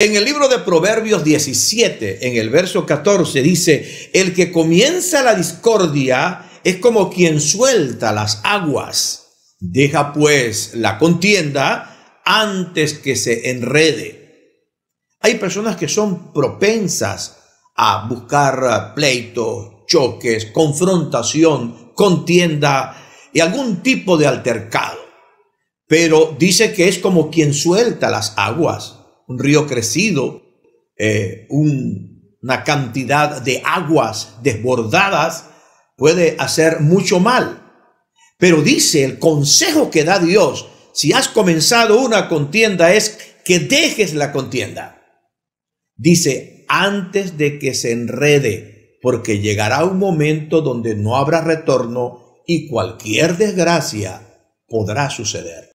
En el libro de Proverbios 17, en el verso 14, dice, el que comienza la discordia es como quien suelta las aguas. Deja pues la contienda antes que se enrede. Hay personas que son propensas a buscar eh, pleitos, choques, confrontación, contienda y algún tipo de altercado. Pero dice que es como quien suelta las aguas un río crecido, eh, una cantidad de aguas desbordadas, puede hacer mucho mal. Pero dice el consejo que da Dios, si has comenzado una contienda es que dejes la contienda. Dice, antes de que se enrede, porque llegará un momento donde no habrá retorno y cualquier desgracia podrá suceder.